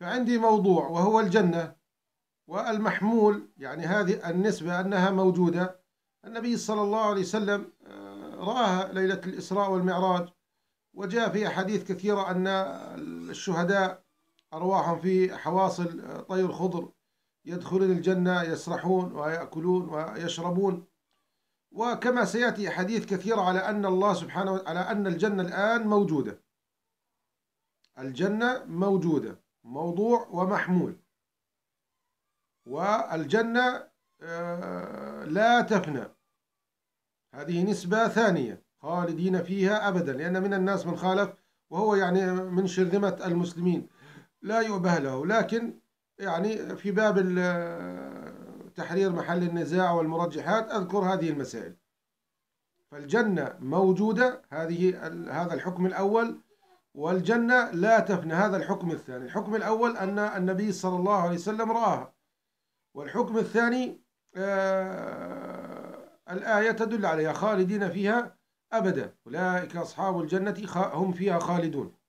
فعندي موضوع وهو الجنة والمحمول يعني هذه النسبة أنها موجودة النبي صلى الله عليه وسلم آه، رآها ليلة الإسراء والمعراج وجاء في أحاديث كثيرة أن الشهداء أرواحهم في حواصل آه، طير خضر يدخلون الجنة يسرحون ويأكلون ويشربون وكما سيأتي أحاديث كثيرة على أن الله سبحانه على أن الجنة الآن موجودة الجنة موجودة موضوع ومحمول والجنة آه، لا تفنى هذه نسبة ثانية خالدين فيها أبدا لأن من الناس من خالف وهو يعني من شرذمة المسلمين لا يؤبه له لكن يعني في باب آه، تحرير محل النزاع والمرجحات أذكر هذه المسائل فالجنة موجودة هذه هذا الحكم الأول والجنة لا تفنى هذا الحكم الثاني الحكم الأول أن النبي صلى الله عليه وسلم رآها والحكم الثاني آه الآية تدل عليها خالدين فيها أبدا أولئك أصحاب الجنة هم فيها خالدون